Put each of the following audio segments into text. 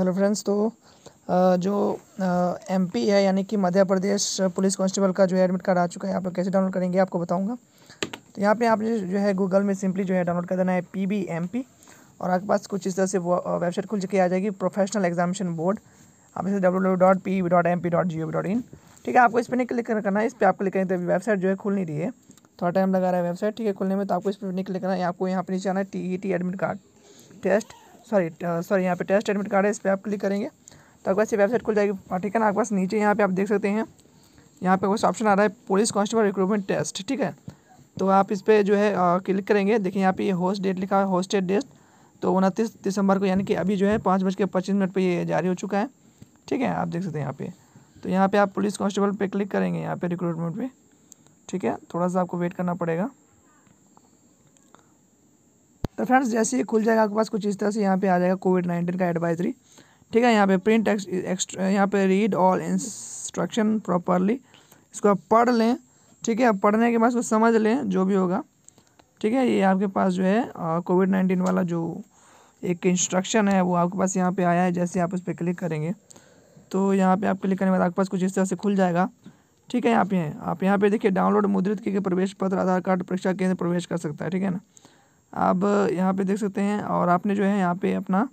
hello friends तो जो MP है यानी कि मध्य प्रदेश पुलिस कांस्टेबल का जो है एडमिट कार्ड आ चुका है आप लोग कैसे डाउनलोड करेंगे आपको बताऊंगा तो यहाँ पे आपने जो है गूगल में सिंपली जो है डाउनलोड कर देना है पी बी एम पी और आपके पास कुछ इस तरह से वेबसाइट खुल चुकी आ जाएगी प्रोफेशनल एग्जामिशन बोर्ड आप इसे W dot P dot M P dot G O V dot in ठीक है आपको इस पर नहीं क्लिक करना है इस पर आप क्लिक करें तो वेबसाइट जो है खुल नहीं रही है थोड़ा टाइम लगा रहा है वेबसाइट ठीक है खुलने में तो आपको इस पर नहीं क्लिक करना है आपको यहाँ पर नीचे आना है T E T admit card test sorry sorry यहाँ पे टेस्ट एडमिट कार्ड है इस पर आप क्लिक करेंगे तो आपके पास ये वेबसाइट खुल जाएगी हाँ, ठीक है ना आपके पास नीचे यहाँ पे आप देख सकते हैं यहाँ पे कुछ ऑप्शन आ रहा है पुलिस कांस्टेबल रिक्रूटमेंट टेस्ट ठीक है तो आप इस पर जो है क्लिक करेंगे देखिए यहाँ पे ये होस्ट डेट लिखा है होस्टेड डेट तो उनतीस दिसंबर को यानी कि अभी जो है पाँच बज के पच्चीस मिनट पर ये जारी हो चुका है ठीक है आप देख सकते हैं यहाँ पे तो यहाँ पे आप पुलिस कांस्टेबल पे क्लिक करेंगे यहाँ पे रिक्रूटमेंट पे ठीक है थोड़ा सा आपको वेट करना पड़ेगा तो फ्रेंड्स जैसे ही खुल जाएगा आपके पास कुछ इस तरह से यहाँ पे आ जाएगा कोविड नाइन्टीन का एडवाइजरी ठीक है यहाँ पे प्रिंट एक्स्ट्रा यहाँ पे रीड ऑल इंस्ट्रक्शन प्रॉपरली इसको आप पढ़ लें ठीक है पढ़ने के बाद उसको समझ लें जो भी होगा ठीक है ये आपके पास जो है कोविड नाइन्टीन वाला जो एक इंस्ट्रक्शन है वो आपके पास यहाँ पर आया है जैसे आप उस पर क्लिक करेंगे तो यहाँ पर आप क्लिक करने के बाद आपके पास कुछ इस तरह से खुल जाएगा ठीक है यहाँ पे आप यहाँ पे देखिए डाउनलोड मुद्रित के प्रवेश पत्र आधार कार्ड परीक्षा केंद्र प्रवेश कर सकता है ठीक है ना आप यहाँ पे देख सकते हैं और आपने जो है यहाँ पे अपना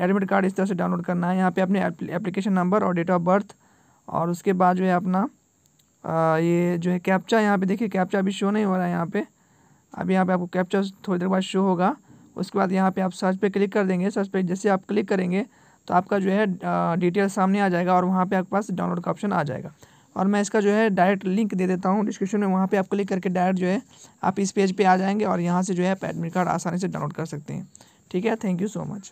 एडमिट कार्ड इस तरह से डाउनलोड करना है यहाँ पे अपने एप्लीकेशन नंबर और डेट ऑफ बर्थ और उसके बाद जो है अपना ये जो है कैप्चा यहाँ पे देखिए कैप्चा अभी शो नहीं हो रहा है यहाँ पे अभी यहाँ पे आपको कैप्चा थोड़ी देर बाद शो होगा उसके बाद यहाँ पे आप सर्च पे क्लिक कर देंगे सर्च पे जैसे आप क्लिक करेंगे तो आपका जो है डिटेल सामने आ जाएगा और वहाँ पर आपके पास डाउनलोड का ऑप्शन आ जाएगा और मैं इसका जो है डायरेक्ट लिंक दे देता हूँ डिस्क्रिप्शन में वहाँ पे आप क्लिक करके डायरेक्ट जो है आप इस पेज पे आ जाएंगे और यहाँ से जो है आप एडमिट कार्ड आसानी से डाउनलोड कर सकते हैं ठीक है थैंक यू सो मच